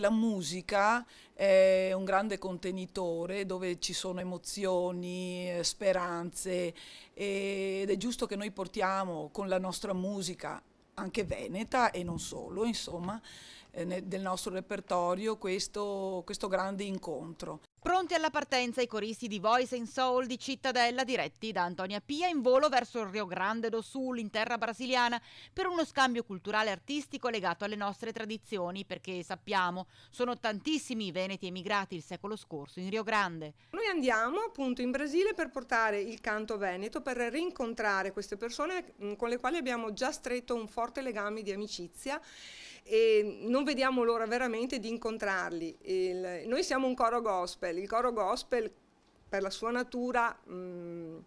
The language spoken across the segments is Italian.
La musica è un grande contenitore dove ci sono emozioni, eh, speranze ed è giusto che noi portiamo con la nostra musica anche veneta e non solo, insomma, eh, del nostro repertorio questo, questo grande incontro. Pronti alla partenza i coristi di Voice and Soul di Cittadella diretti da Antonia Pia in volo verso il Rio Grande do Sul in terra brasiliana per uno scambio culturale e artistico legato alle nostre tradizioni perché sappiamo sono tantissimi i veneti emigrati il secolo scorso in Rio Grande. Noi andiamo appunto in Brasile per portare il canto veneto per rincontrare queste persone mm, con le quali abbiamo già stretto un forte legame di amicizia e non non vediamo l'ora veramente di incontrarli. Il, noi siamo un coro gospel, il coro gospel per la sua natura mh, mm,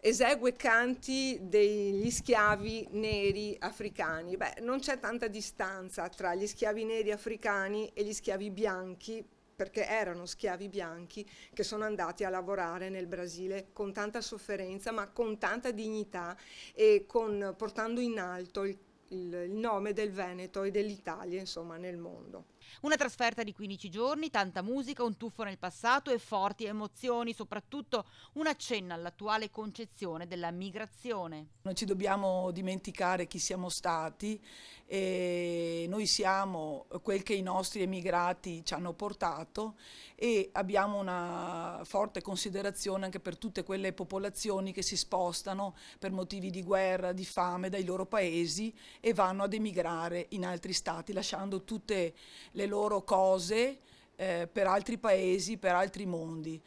esegue canti degli schiavi neri africani. Beh, non c'è tanta distanza tra gli schiavi neri africani e gli schiavi bianchi perché erano schiavi bianchi che sono andati a lavorare nel Brasile con tanta sofferenza ma con tanta dignità e con, portando in alto il il, nome del Veneto e dell'Italia insomma nel mondo. Una trasferta di 15 giorni, tanta musica, un tuffo nel passato e forti emozioni, soprattutto un accenno all'attuale concezione della migrazione. Non ci dobbiamo dimenticare chi siamo stati e noi siamo quel che i nostri emigrati ci hanno portato e abbiamo una forte considerazione anche per tutte quelle popolazioni che si spostano per motivi di guerra, di fame dai loro paesi e vanno ad emigrare in altri stati lasciando tutte le loro cose eh, per altri paesi, per altri mondi.